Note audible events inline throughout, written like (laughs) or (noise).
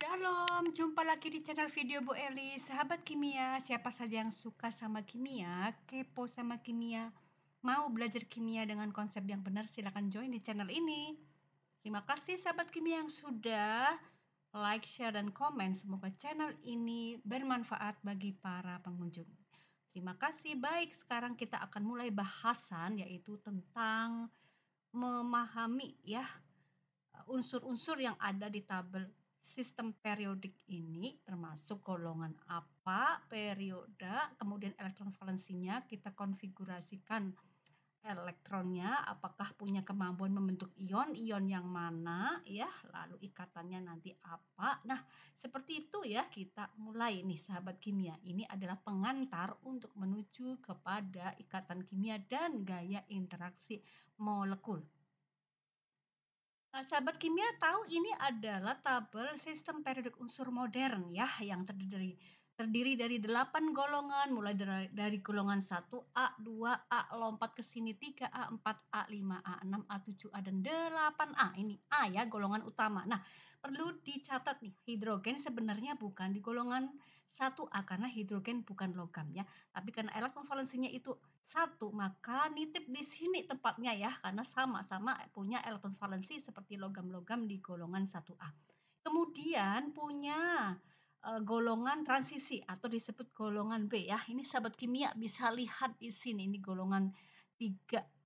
Shalom, jumpa lagi di channel video Bu Eli, sahabat kimia. Siapa saja yang suka sama kimia, kepo sama kimia, mau belajar kimia dengan konsep yang benar, silahkan join di channel ini. Terima kasih sahabat kimia yang sudah like, share, dan komen. Semoga channel ini bermanfaat bagi para pengunjung. Terima kasih. Baik, sekarang kita akan mulai bahasan yaitu tentang memahami ya unsur-unsur yang ada di tabel sistem periodik ini termasuk golongan apa, periode, kemudian elektron valensinya kita konfigurasikan elektronnya apakah punya kemampuan membentuk ion, ion yang mana ya, lalu ikatannya nanti apa. Nah, seperti itu ya kita mulai nih sahabat kimia. Ini adalah pengantar untuk menuju kepada ikatan kimia dan gaya interaksi molekul. Nah, sahabat kimia tahu ini adalah tabel sistem periodik unsur modern ya yang terdiri terdiri dari 8 golongan mulai dari, dari golongan 1A, 2A, lompat ke sini 3A, 4A, 5A, 6A, 7A dan 8A. Ini A ya golongan utama. Nah, perlu dicatat nih, hidrogen sebenarnya bukan di golongan satu A karena hidrogen bukan logam ya. Tapi karena elektron valensinya itu satu maka nitip di sini tempatnya ya karena sama-sama punya elektron valensi seperti logam-logam di golongan 1A. Kemudian punya e, golongan transisi atau disebut golongan B ya. Ini sahabat kimia bisa lihat di sini ini golongan 3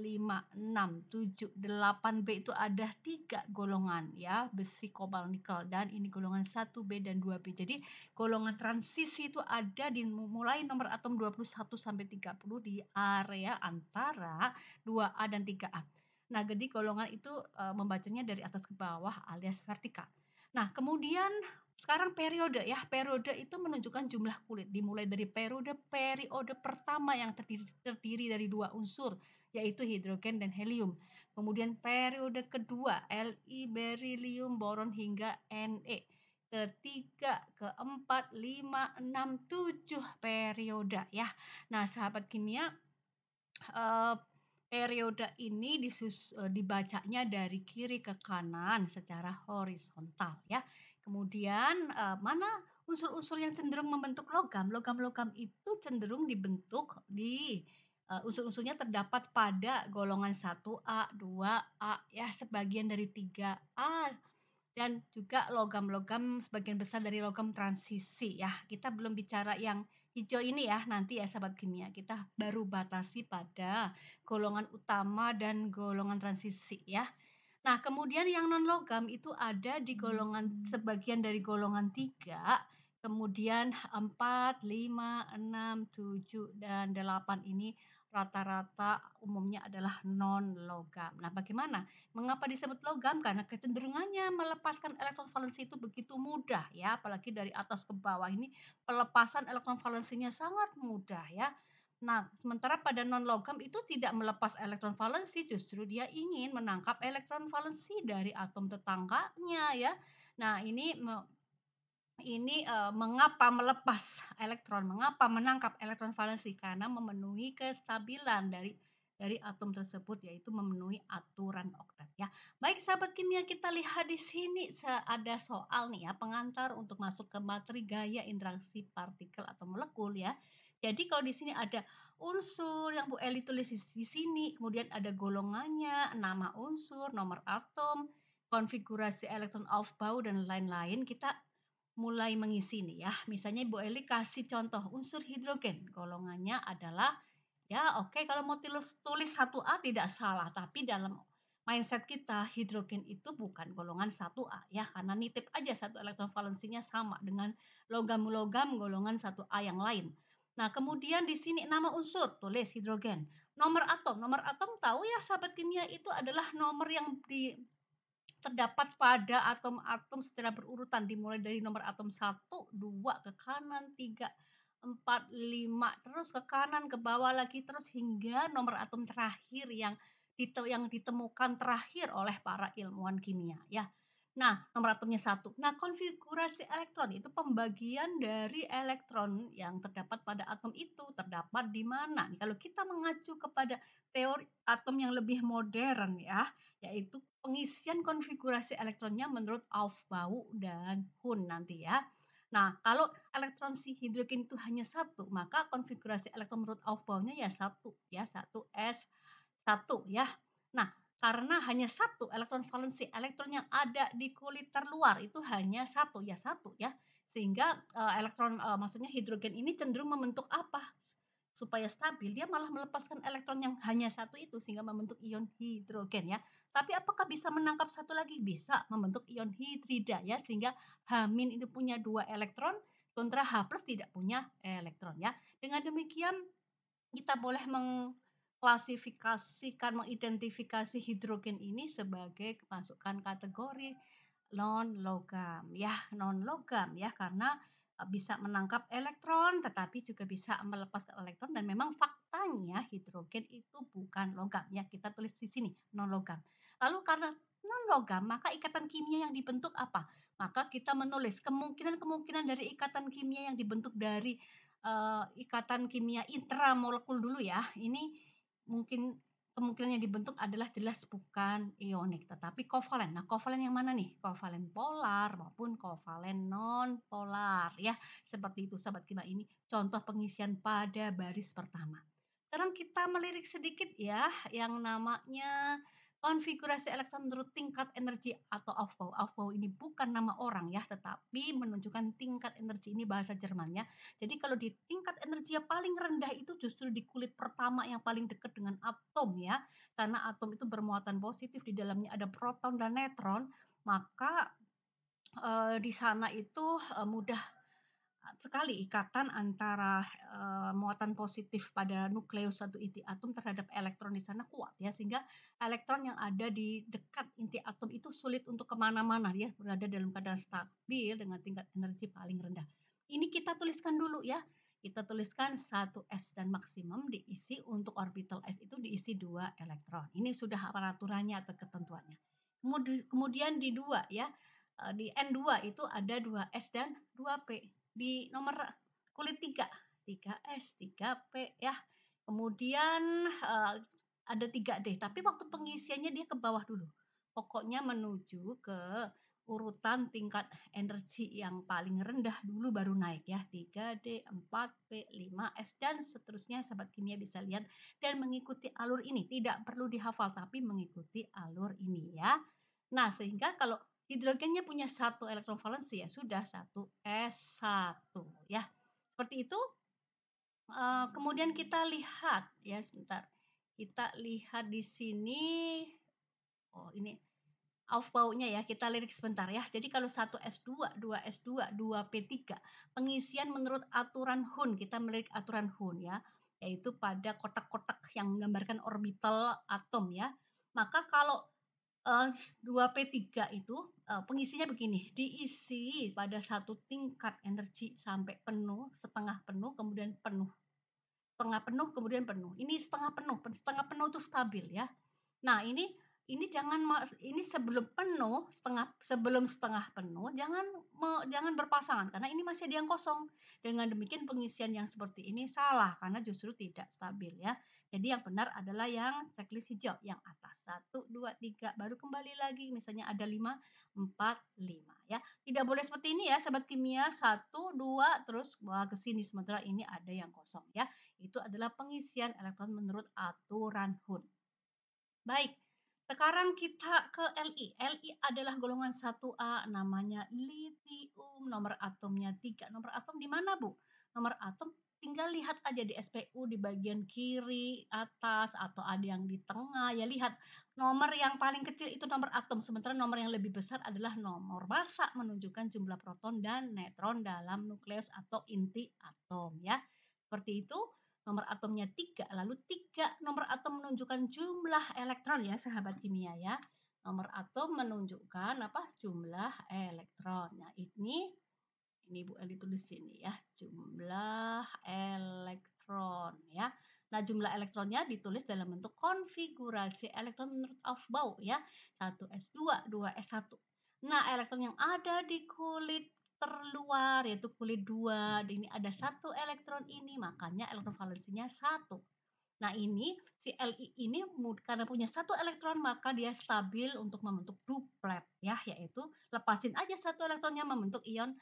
5, 6, 7, 8B itu ada tiga golongan ya besi kobal nikel dan ini golongan 1B dan 2B. Jadi golongan transisi itu ada di mulai nomor atom 21 sampai 30 di area antara 2A dan 3A. Nah, jadi golongan itu e, membacanya dari atas ke bawah alias vertikal. Nah, kemudian sekarang periode ya. Periode itu menunjukkan jumlah kulit dimulai dari periode periode pertama yang terdiri, terdiri dari dua unsur yaitu hidrogen dan helium. Kemudian periode kedua Li berilium boron hingga Ne. Ketiga, keempat, lima, enam, tujuh periode ya. Nah, sahabat kimia, eh, periode ini disus, eh, dibacanya dari kiri ke kanan secara horizontal ya. Kemudian eh, mana unsur-unsur yang cenderung membentuk logam? Logam-logam itu cenderung dibentuk di uh, eh, unsur-unsurnya terdapat pada golongan 1A, 2A, ya sebagian dari 3A dan juga logam-logam sebagian besar dari logam transisi ya. Kita belum bicara yang hijau ini ya nanti ya sahabat kimia. Kita baru batasi pada golongan utama dan golongan transisi ya. Nah, kemudian yang non logam itu ada di golongan sebagian dari golongan 3, kemudian 4, 5, 6, 7 dan delapan ini rata-rata umumnya adalah non-logam. Nah, bagaimana? Mengapa disebut logam? Karena kecenderungannya melepaskan elektron valensi itu begitu mudah ya, apalagi dari atas ke bawah ini pelepasan elektron valensinya sangat mudah ya. Nah, sementara pada non-logam itu tidak melepas elektron valensi, justru dia ingin menangkap elektron valensi dari atom tetangganya ya. Nah, ini ini uh, mengapa melepas elektron, mengapa menangkap elektron valensi karena memenuhi kestabilan dari dari atom tersebut yaitu memenuhi aturan oktet. ya. Baik sahabat kimia kita lihat di sini ada soal nih ya pengantar untuk masuk ke materi gaya interaksi partikel atau molekul ya. Jadi kalau di sini ada unsur yang Bu Eli tulis di sini, kemudian ada golongannya, nama unsur, nomor atom, konfigurasi elektron off bau dan lain-lain. Kita mulai mengisi nih ya. Misalnya Bu Eli kasih contoh unsur hidrogen. Golongannya adalah ya oke okay, kalau mau tulis, tulis 1A tidak salah, tapi dalam mindset kita hidrogen itu bukan golongan 1A ya karena nitip aja satu elektron valensinya sama dengan logam-logam golongan 1A yang lain. Nah, kemudian di sini nama unsur, tulis hidrogen. Nomor atom, nomor atom tahu ya sahabat kimia itu adalah nomor yang di terdapat pada atom-atom secara berurutan dimulai dari nomor atom 1, 2 ke kanan, 3, 4, 5 terus ke kanan ke bawah lagi terus hingga nomor atom terakhir yang yang ditemukan terakhir oleh para ilmuwan kimia ya. Nah, nomor atomnya satu. Nah, konfigurasi elektron itu pembagian dari elektron yang terdapat pada atom itu terdapat di mana? Nih, kalau kita mengacu kepada teori atom yang lebih modern ya, yaitu pengisian konfigurasi elektronnya menurut Aufbau dan Hun nanti ya. Nah, kalau elektron si hidrogen itu hanya satu, maka konfigurasi elektron menurut Aufbau-nya ya satu ya, satu s satu ya. Nah, karena hanya satu elektron valensi elektron yang ada di kulit terluar itu hanya satu ya satu ya sehingga uh, elektron uh, maksudnya hidrogen ini cenderung membentuk apa supaya stabil dia malah melepaskan elektron yang hanya satu itu sehingga membentuk ion hidrogen ya tapi apakah bisa menangkap satu lagi bisa membentuk ion hidrida ya sehingga Hamin itu punya dua elektron kontra H tidak punya elektron ya dengan demikian kita boleh meng mengklasifikasikan, mengidentifikasi hidrogen ini sebagai masukkan kategori non logam ya, non logam ya karena e, bisa menangkap elektron tetapi juga bisa melepaskan elektron dan memang faktanya hidrogen itu bukan logam ya kita tulis di sini non logam. Lalu karena non logam maka ikatan kimia yang dibentuk apa? Maka kita menulis kemungkinan-kemungkinan dari ikatan kimia yang dibentuk dari uh, ikatan kimia intramolekul dulu ya. Ini mungkin kemungkinan yang dibentuk adalah jelas bukan ionik tetapi kovalen. Nah, kovalen yang mana nih? Kovalen polar maupun kovalen non polar ya. Seperti itu sahabat kita ini contoh pengisian pada baris pertama. Sekarang kita melirik sedikit ya yang namanya Konfigurasi elektron menurut tingkat energi atau Aufbau. Aufbau ini bukan nama orang ya, tetapi menunjukkan tingkat energi ini bahasa Jermannya. Jadi kalau di tingkat energi yang paling rendah itu justru di kulit pertama yang paling dekat dengan atom ya. Karena atom itu bermuatan positif, di dalamnya ada proton dan netron, maka e, di sana itu e, mudah sekali ikatan antara uh, muatan positif pada nukleus satu inti atom terhadap elektron di sana kuat ya sehingga elektron yang ada di dekat inti atom itu sulit untuk kemana-mana ya berada dalam keadaan stabil dengan tingkat energi paling rendah ini kita tuliskan dulu ya kita tuliskan 1s dan maksimum diisi untuk orbital s itu diisi dua elektron ini sudah peraturannya atau ketentuannya kemudian di dua ya eh, di N2 itu ada 2S dan 2P di nomor kulit 3, 3S, 3P ya. Kemudian eh, ada 3D, tapi waktu pengisiannya dia ke bawah dulu. Pokoknya menuju ke urutan tingkat energi yang paling rendah dulu baru naik ya 3D, 4P, 5S dan seterusnya sahabat kimia bisa lihat dan mengikuti alur ini tidak perlu dihafal tapi mengikuti alur ini ya. Nah, sehingga kalau hidrogennya punya satu elektron valensi ya sudah satu S1 ya. Seperti itu. Eh, kemudian kita lihat ya sebentar. Kita lihat di sini oh ini aufbau-nya ya. Kita lirik sebentar ya. Jadi kalau 1 S2, 2 S2, 2 P3, pengisian menurut aturan Hun, kita melirik aturan Hun ya, yaitu pada kotak-kotak yang menggambarkan orbital atom ya. Maka kalau uh, eh, 2P3 itu, uh, pengisinya begini, diisi pada satu tingkat energi sampai penuh, setengah penuh, kemudian penuh. Setengah penuh, kemudian penuh. Ini setengah penuh, setengah penuh itu stabil ya. Nah ini ini jangan ini sebelum penuh setengah sebelum setengah penuh jangan me, jangan berpasangan karena ini masih ada yang kosong dengan demikian pengisian yang seperti ini salah karena justru tidak stabil ya jadi yang benar adalah yang checklist hijau yang atas satu dua tiga baru kembali lagi misalnya ada lima empat lima ya tidak boleh seperti ini ya sahabat kimia satu dua terus wah ke sini sementara ini ada yang kosong ya itu adalah pengisian elektron menurut aturan HUN baik sekarang kita ke Li. Li adalah golongan 1A, namanya litium, nomor atomnya 3. Nomor atom di mana, Bu? Nomor atom tinggal lihat aja di SPU di bagian kiri, atas, atau ada yang di tengah. Ya lihat nomor yang paling kecil itu nomor atom, sementara nomor yang lebih besar adalah nomor massa menunjukkan jumlah proton dan neutron dalam nukleus atau inti atom ya. Seperti itu nomor atomnya 3, lalu 3 nomor atom menunjukkan jumlah elektron ya sahabat kimia ya. Nomor atom menunjukkan apa? jumlah elektron. Nah, ini ini Bu Eli tulis sini ya, jumlah elektron ya. Nah, jumlah elektronnya ditulis dalam bentuk konfigurasi elektron menurut Aufbau ya. 1s2, 2s1. Nah, elektron yang ada di kulit terluar yaitu kulit dua hmm. ini ada satu elektron ini makanya elektron valensinya satu nah ini si Li ini karena punya satu elektron maka dia stabil untuk membentuk duplet ya yaitu lepasin aja satu elektronnya membentuk ion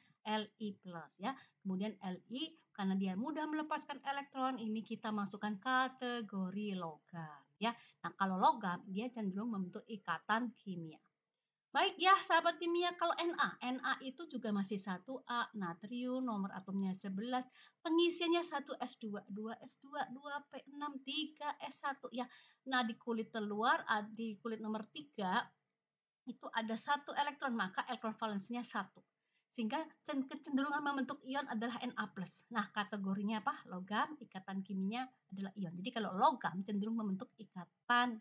Li plus ya kemudian Li karena dia mudah melepaskan elektron ini kita masukkan kategori logam ya nah kalau logam dia cenderung membentuk ikatan kimia Baik ya sahabat kimia, kalau Na, Na itu juga masih 1A, natrium nomor atomnya 11, pengisiannya 1S2, 2S2, 2P6, 3S1 ya. Nah, di kulit terluar di kulit nomor 3 itu ada satu elektron, maka elektron valensinya 1. Sehingga kecenderungan membentuk ion adalah Na+. Nah, kategorinya apa? Logam, ikatan kimia adalah ion. Jadi kalau logam cenderung membentuk ikatan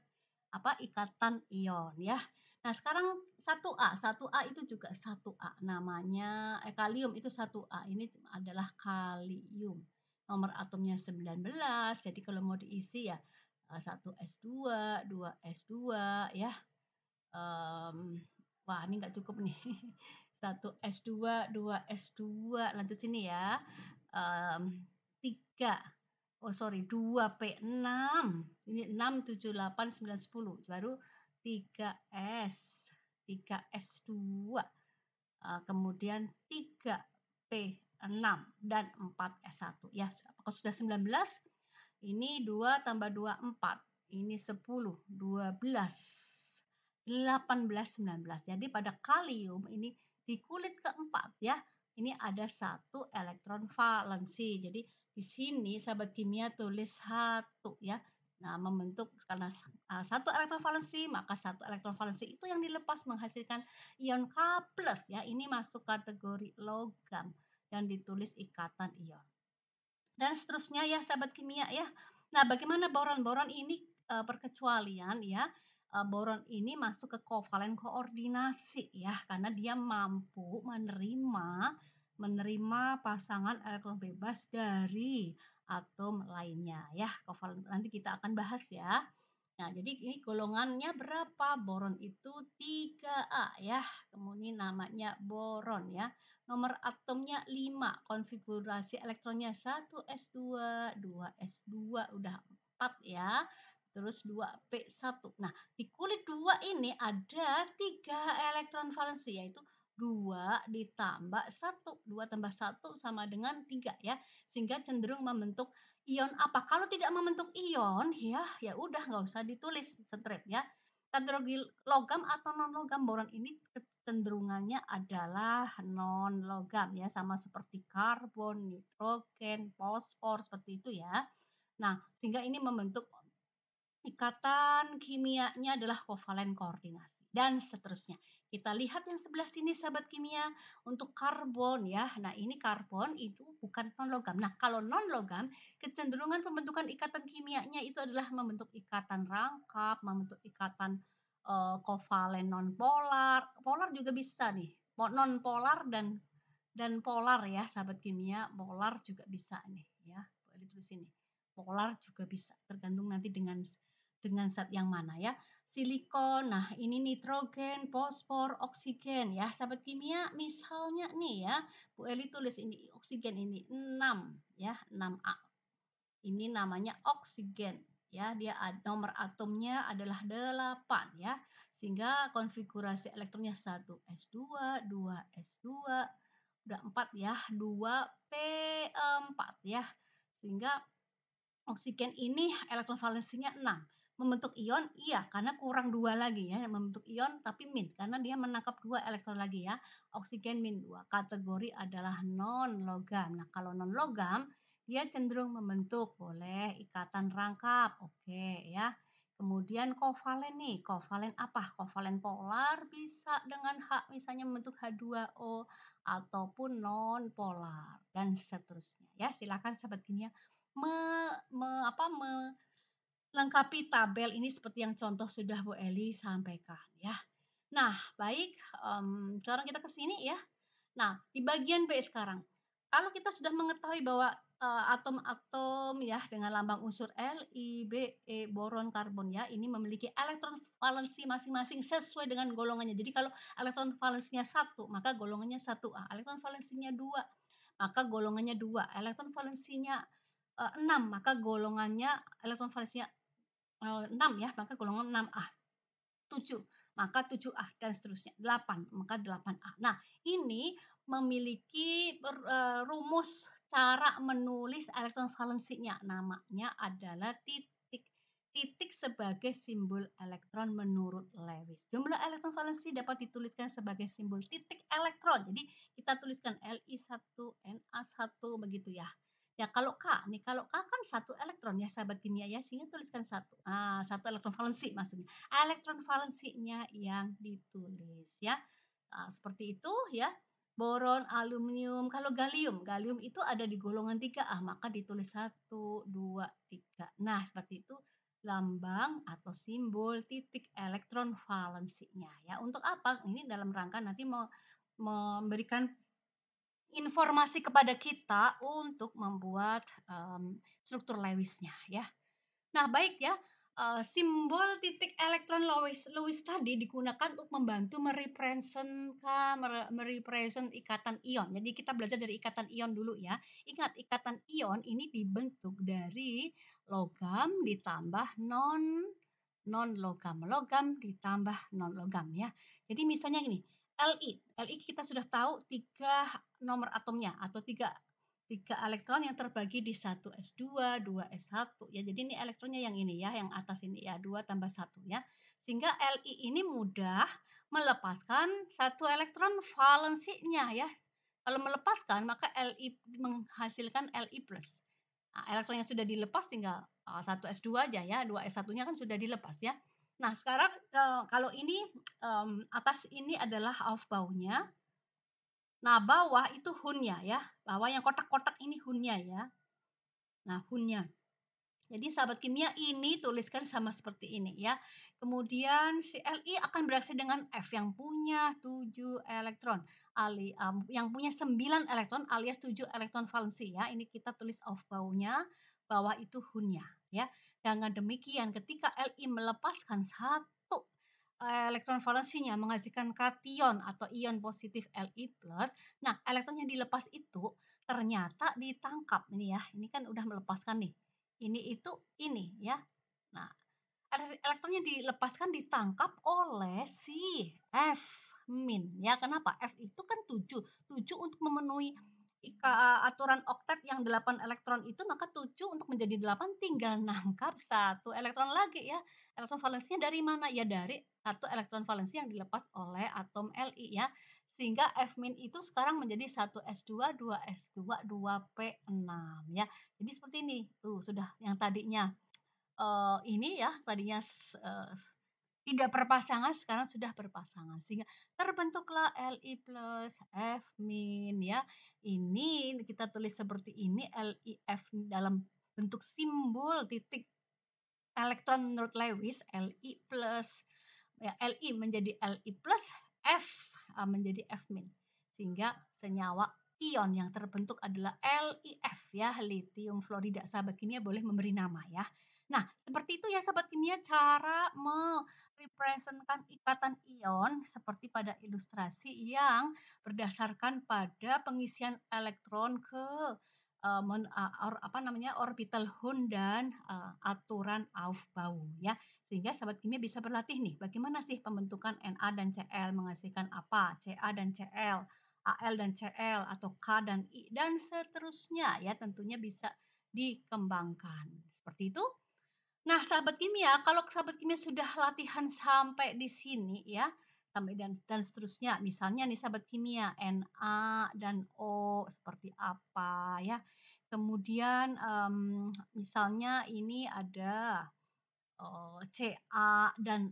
apa ikatan ion ya. Nah, sekarang 1A, 1A itu juga 1A. Namanya eh, kalium itu 1A. Ini adalah kalium. Nomor atomnya 19. Jadi kalau mau diisi ya 1S2, eh, 2S2 ya. Um, wah, ini nggak cukup nih. 1S2, (laughs) 2S2. Lanjut sini ya. Um, mmm, 3 Oh sorry, 2P6. Ini 6, 7, 8, 9, 10. Baru 3S, 3S2, eh, kemudian 3P6 dan 4S1. Ya, apakah sudah 19? Ini 2 tambah 2, 4. Ini 10, 12, 18, 19. Jadi pada kalium ini di kulit keempat ya, ini ada satu elektron valensi. Jadi di sini sahabat kimia tulis satu ya. Nah, membentuk karena ah, satu elektron valensi, maka satu elektron valensi itu yang dilepas menghasilkan ion K+. ya. Ini masuk kategori logam dan ditulis ikatan ion. Dan seterusnya ya sahabat kimia ya. Nah, bagaimana boron-boron ini e, perkecualian ya? E, boron ini masuk ke kovalen koordinasi ya karena dia mampu menerima menerima pasangan elektron bebas dari atom lainnya ya. Kovalen nanti kita akan bahas ya. Nah, jadi ini golongannya berapa? Boron itu 3A ya. Kemudian namanya boron ya. Nomor atomnya 5, konfigurasi elektronnya 1s2, 2s2 udah 4 ya. Terus 2p1. Nah, di kulit 2 ini ada 3 elektron valensi yaitu 2 ditambah 1. 2 tambah 1 sama dengan 3 ya. Sehingga cenderung membentuk ion apa? Kalau tidak membentuk ion ya ya udah nggak usah ditulis strip ya. Kategori logam atau non logam boron ini kecenderungannya adalah non logam ya sama seperti karbon, nitrogen, fosfor seperti itu ya. Nah, sehingga ini membentuk ikatan kimianya adalah kovalen koordinasi dan seterusnya. Kita lihat yang sebelah sini sahabat kimia untuk karbon ya. Nah ini karbon itu bukan non logam. Nah kalau non logam kecenderungan pembentukan ikatan kimianya itu adalah membentuk ikatan rangkap, membentuk ikatan uh, kovalen non polar. Polar juga bisa nih. Non polar dan dan polar ya sahabat kimia. Polar juga bisa nih ya. Boleh di sini. Polar juga bisa tergantung nanti dengan dengan zat yang mana ya silikon. Nah, ini nitrogen, fosfor, oksigen ya. Sahabat kimia, misalnya nih ya, Bu Eli tulis ini oksigen ini 6 ya, 6A. Ini namanya oksigen ya. Dia nomor atomnya adalah 8 ya. Sehingga konfigurasi elektronnya 1 S2, 2 S2, udah 4 ya, 2 P4 ya. Sehingga oksigen ini elektron valensinya 6 membentuk ion? Iya, karena kurang dua lagi ya, membentuk ion tapi min karena dia menangkap dua elektron lagi ya. Oksigen min dua. Kategori adalah non logam. Nah, kalau non logam dia cenderung membentuk oleh ikatan rangkap. Oke ya. Kemudian kovalen nih, kovalen apa? Kovalen polar bisa dengan H misalnya membentuk H2O ataupun non polar dan seterusnya ya. Silakan sahabat kimia me, me apa me Lengkapi tabel ini seperti yang contoh sudah Bu Eli sampaikan ya. Nah, baik, um, sekarang kita ke sini ya. Nah, di bagian B sekarang, kalau kita sudah mengetahui bahwa eh, atom-atom uh, ya dengan lambang unsur L, I, B, E, boron, karbon ya, ini memiliki elektron valensi masing-masing sesuai dengan golongannya. Jadi kalau elektron valensinya satu, maka golongannya satu A. Elektron valensinya dua, maka golongannya dua. Elektron valensinya eh, enam, uh, maka golongannya elektron valensinya 6 eh, ya, maka golongan 6A. 7, maka 7A dan seterusnya. 8, maka 8A. Nah, ini memiliki eh, rumus cara menulis elektron valensinya. Namanya adalah titik. Titik sebagai simbol elektron menurut Lewis. Jumlah elektron valensi dapat dituliskan sebagai simbol titik elektron. Jadi kita tuliskan Li1, Na1 begitu ya. Ya kalau K nih, kalau K kan satu elektron ya sahabat kimia ya, sehingga tuliskan satu ah, satu elektron valensi maksudnya. Ah, elektron valensinya yang ditulis ya. ah, seperti itu ya. Boron, aluminium, kalau galium, galium itu ada di golongan tiga ah maka ditulis satu dua tiga Nah, seperti itu lambang atau simbol titik elektron valensinya ya. Untuk apa? Ini dalam rangka nanti mau memberikan informasi kepada kita untuk membuat um, struktur Lewisnya ya. Nah baik ya, uh, simbol titik elektron Lewis, Lewis tadi digunakan untuk membantu merepresentkan merepresent ikatan ion. Jadi kita belajar dari ikatan ion dulu ya. Ingat ikatan ion ini dibentuk dari logam ditambah non non logam, logam ditambah non logam ya. Jadi misalnya gini, Li. Li kita sudah tahu tiga nomor atomnya atau tiga tiga elektron yang terbagi di 1 S2, 2 S1 ya. Jadi ini elektronnya yang ini ya, yang atas ini ya, dua tambah satu ya. Sehingga Li ini mudah melepaskan satu elektron valensinya ya. Kalau melepaskan maka Li menghasilkan Li+. Nah, elektron yang sudah dilepas tinggal ah, satu S2 aja ya, dua S1-nya kan sudah dilepas ya. Nah, sekarang eh, kalau ini atas ini adalah baunya. Nah, bawah itu hunnya ya. Bawah yang kotak-kotak ini hunnya ya. Nah, hunnya. Jadi sahabat kimia ini tuliskan sama seperti ini ya. Kemudian si Li akan bereaksi dengan F yang punya 7 elektron ali um, yang punya 9 elektron alias 7 elektron valensi ya. Ini kita tulis off baunya, bawah itu hunnya ya. Dengan demikian, ketika Li melepaskan satu eh, elektron valensinya menghasilkan kation atau ion positif Li+, nah elektron yang dilepas itu ternyata ditangkap ini ya. Ini kan udah melepaskan nih. Ini itu ini ya. Nah, elektronnya dilepaskan ditangkap oleh si F min ya. Kenapa? F itu kan 7. 7 untuk memenuhi Eh, aturan oktet yang 8 elektron itu maka 7 untuk menjadi 8 tinggal nangkap satu elektron lagi ya. Elektron valensinya dari mana? Ya dari satu elektron valensi yang dilepas oleh atom Li ya. Sehingga F- itu sekarang menjadi 1S2, 2S2, 2P6 ya. Jadi seperti ini. Tuh sudah yang tadinya uh, ini ya, tadinya uh, tidak berpasangan sekarang sudah berpasangan sehingga terbentuklah Li plus F min ya ini kita tulis seperti ini LIF dalam bentuk simbol titik elektron menurut Lewis Li plus ya, Li menjadi Li plus F ah, menjadi F min sehingga senyawa ion yang terbentuk adalah LIF ya litium florida sahabat kimia boleh memberi nama ya Nah, seperti itu ya sahabat kimia cara merepresentkan ikatan ion seperti pada ilustrasi yang berdasarkan pada pengisian elektron ke eh, or, apa namanya orbital Hun dan uh, aturan Aufbau ya. Sehingga sahabat kimia bisa berlatih nih bagaimana sih pembentukan Na dan Cl menghasilkan apa? Ca dan Cl, Al dan Cl atau K dan I dan seterusnya ya tentunya bisa dikembangkan. Seperti itu. Nah, sahabat kimia, kalau sahabat kimia sudah latihan sampai di sini ya, sampai dan dan seterusnya. Misalnya nih sahabat kimia, Na dan O seperti apa ya. Kemudian um, misalnya ini ada uh, oh, Ca dan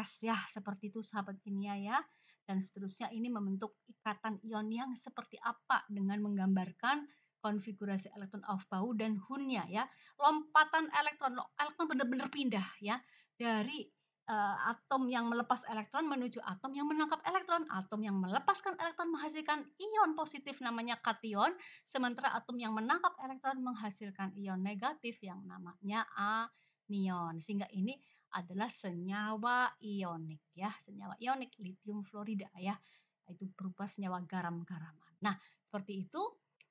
S ya, seperti itu sahabat kimia ya. Dan seterusnya ini membentuk ikatan ion yang seperti apa dengan menggambarkan konfigurasi elektron bau dan Hunnya ya. Lompatan elektron, elektron benar-benar pindah ya dari uh, atom yang melepas elektron menuju atom yang menangkap elektron. Atom yang melepaskan elektron menghasilkan ion positif namanya kation, sementara atom yang menangkap elektron menghasilkan ion negatif yang namanya anion. Sehingga ini adalah senyawa ionik ya, senyawa ionik litium fluorida ya. Itu berupa senyawa garam-garaman. Nah, seperti itu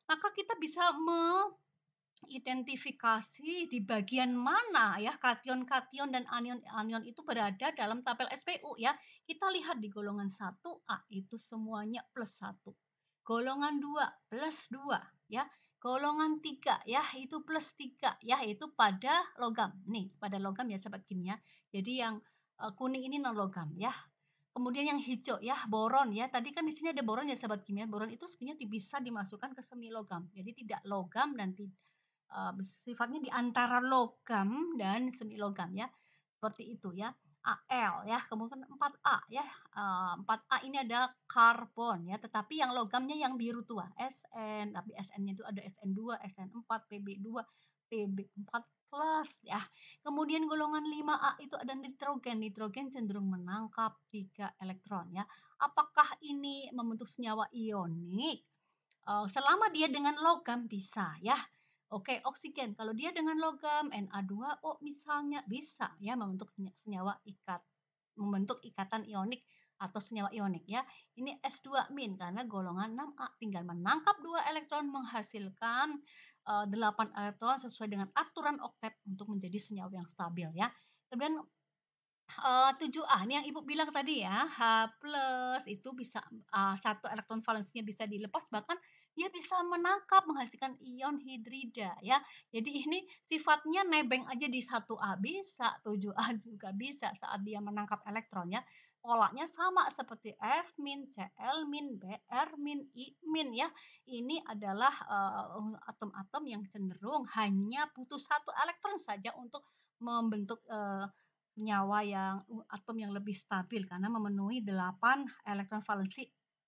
maka kita bisa mengidentifikasi di bagian mana ya kation-kation dan anion-anion itu berada dalam tabel SPU ya. Kita lihat di golongan 1A itu semuanya plus 1. Golongan 2 plus 2 ya. Golongan 3 ya itu plus 3 ya itu pada logam. Nih, pada logam ya sahabat kimia. Jadi yang e, kuning ini non logam ya. Kemudian yang hijau ya boron ya. Tadi kan di sini ada boron ya sahabat kimia. Boron itu sebenarnya bisa dimasukkan ke semi logam. Jadi tidak logam dan uh, sifatnya di antara logam dan semi logam ya. Seperti itu ya. Al ya, kemudian 4A ya. Uh, eh, 4A ini ada karbon ya, tetapi yang logamnya yang biru tua, SN, tapi SN-nya itu ada SN2, SN4, PB2, PB4, plus ya. Kemudian golongan 5A itu ada nitrogen. Nitrogen cenderung menangkap 3 elektron ya. Apakah ini membentuk senyawa ionik? Eh, selama dia dengan logam bisa ya. Oke, oksigen. Kalau dia dengan logam Na2O misalnya bisa ya membentuk senyawa ikat membentuk ikatan ionik atau senyawa ionik ya. Ini S2 min karena golongan 6A tinggal menangkap dua elektron menghasilkan 8 eh, elektron sesuai dengan aturan oktet untuk menjadi senyawa yang stabil ya. Kemudian eh, uh, 7A ini yang Ibu bilang tadi ya, H plus itu bisa uh, satu elektron valensinya bisa dilepas bahkan dia bisa menangkap menghasilkan ion hidrida ya. Jadi ini sifatnya nebeng aja di 1A bisa, 7A juga bisa saat dia menangkap elektronnya polanya sama seperti F min, Cl min, Br min, I min ya. Ini adalah atom-atom uh, yang cenderung hanya butuh satu elektron saja untuk membentuk uh, nyawa yang atom yang lebih stabil karena memenuhi 8 elektron valensi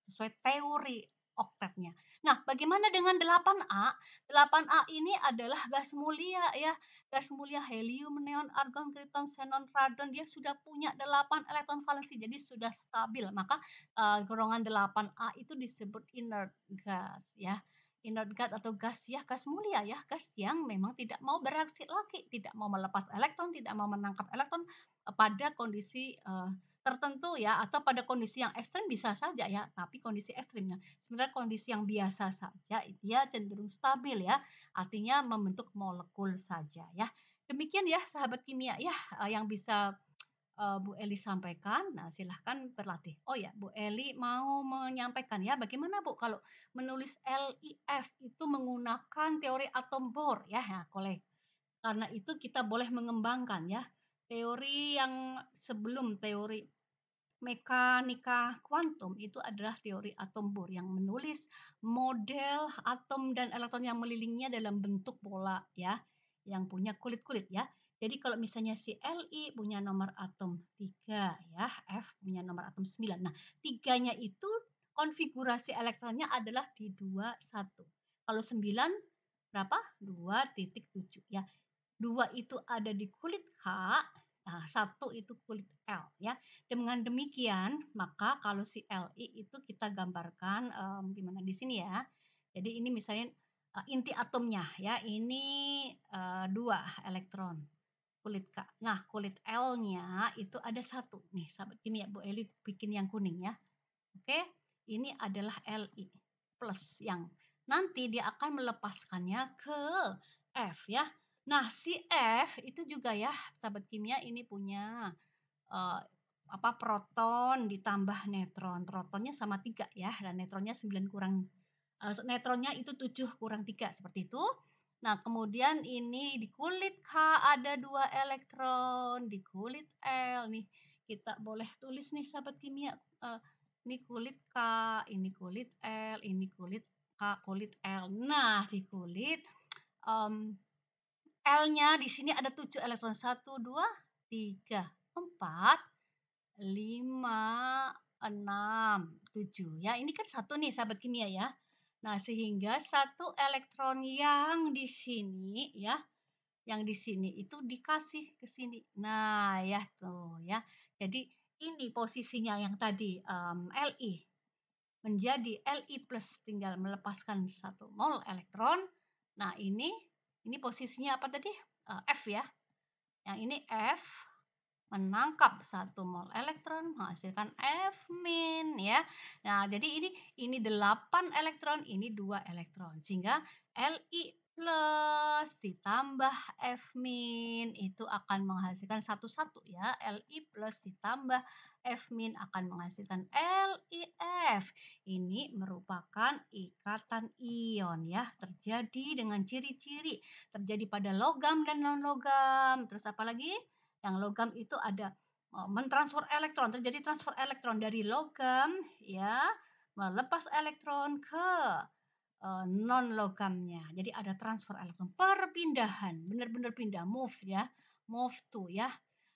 sesuai teori oktetnya. Nah, bagaimana dengan 8A? 8A ini adalah gas mulia ya. Gas mulia helium, neon, argon, kriton, xenon, radon dia sudah punya 8 elektron valensi jadi sudah stabil. Maka uh, golongan 8A itu disebut inert gas ya. Inert gas atau gas ya gas mulia ya, gas yang memang tidak mau bereaksi lagi, tidak mau melepas elektron, tidak mau menangkap elektron eh, pada kondisi uh, tertentu ya atau pada kondisi yang ekstrim bisa saja ya tapi kondisi ekstrimnya sebenarnya kondisi yang biasa saja dia cenderung stabil ya artinya membentuk molekul saja ya demikian ya sahabat kimia ya eh, yang bisa uh, Bu Eli sampaikan nah silahkan berlatih oh ya Bu Eli mau menyampaikan ya bagaimana Bu kalau menulis LIF itu menggunakan teori atom bor ya ya nah, kolek karena itu kita boleh mengembangkan ya teori yang sebelum teori mekanika kuantum itu adalah teori atom Bohr yang menulis model atom dan elektron yang melilingnya dalam bentuk bola ya yang punya kulit-kulit ya. Jadi kalau misalnya si Li punya nomor atom 3 ya, F punya nomor atom 9. Nah, tiganya itu konfigurasi elektronnya adalah di 2 1. Kalau 9 berapa? 2.7 ya. 2 itu ada di kulit K, Nah, satu itu kulit L ya. Dengan demikian, maka kalau si LI itu kita gambarkan um, mmm, gimana di sini ya. Jadi ini misalnya uh, inti atomnya ya. Ini uh, dua elektron kulit K. Nah, kulit L-nya itu ada satu nih, sahabat kimia Bu Eli bikin yang kuning ya. Oke, ini adalah LI plus yang nanti dia akan melepaskannya ke F ya. Nah, si F itu juga ya, sahabat kimia ini punya uh, apa proton ditambah netron. Protonnya sama tiga ya, dan netronnya 9 kurang uh, netronnya itu 7 kurang 3 seperti itu. Nah, kemudian ini di kulit K ada dua elektron, di kulit L nih kita boleh tulis nih sahabat kimia. Uh, ini kulit K, ini kulit L, ini kulit K, kulit L. Nah, di kulit um, L-nya di sini ada 7 elektron. 1, 2, 3, 4, 5, 6, 7. Ya, ini kan satu nih sahabat kimia ya. Nah, sehingga satu elektron yang di sini ya, yang di sini itu dikasih ke sini. Nah, ya tuh ya. Jadi ini posisinya yang tadi um, Li menjadi Li plus tinggal melepaskan satu mol elektron. Nah, ini ini posisinya apa tadi? Eh, F ya. Yang ini F menangkap satu mol elektron menghasilkan F min ya. Nah, jadi ini ini delapan elektron, ini dua elektron. Sehingga LI plus ditambah F min itu akan menghasilkan satu-satu ya. LI plus ditambah F min akan menghasilkan LIF. Ini merupakan ikatan ion ya. Terjadi dengan ciri-ciri. Terjadi pada logam dan non-logam. Terus apa lagi? Yang logam itu ada e, mentransfer elektron. Terjadi transfer elektron dari logam ya melepas elektron ke uh, non logamnya. Jadi ada transfer elektron, perpindahan, benar-benar pindah, move ya, move to ya.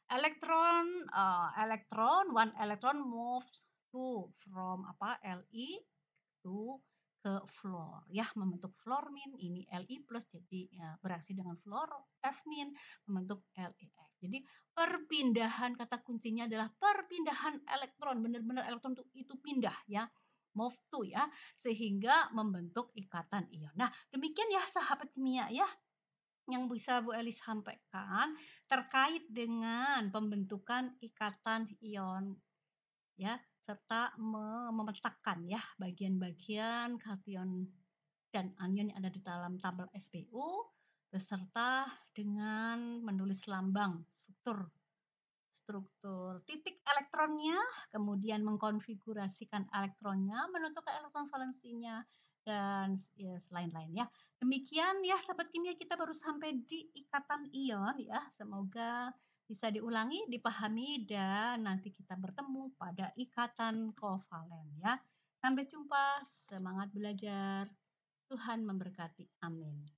Elektron, uh, elektron, one electron moves to from apa Li to ke fluor ya membentuk fluormin ini Li plus jadi ya, eh, beraksi dengan fluor min membentuk LiF. Jadi perpindahan kata kuncinya adalah perpindahan elektron benar-benar elektron itu, itu pindah ya move to ya, sehingga membentuk ikatan ion. Iya. Nah, demikian ya sahabat kimia ya yang bisa Bu Elis sampaikan terkait dengan pembentukan ikatan ion ya serta memetakan ya bagian-bagian kation dan anion yang ada di dalam tabel SPU beserta dengan menulis lambang struktur struktur titik elektronnya, kemudian mengkonfigurasikan elektronnya, menentukan elektron valensinya, dan lain-lain ya. Demikian ya sahabat kimia kita baru sampai di ikatan ion ya. Semoga bisa diulangi, dipahami, dan nanti kita bertemu pada ikatan kovalen ya. Sampai jumpa, semangat belajar. Tuhan memberkati. Amin.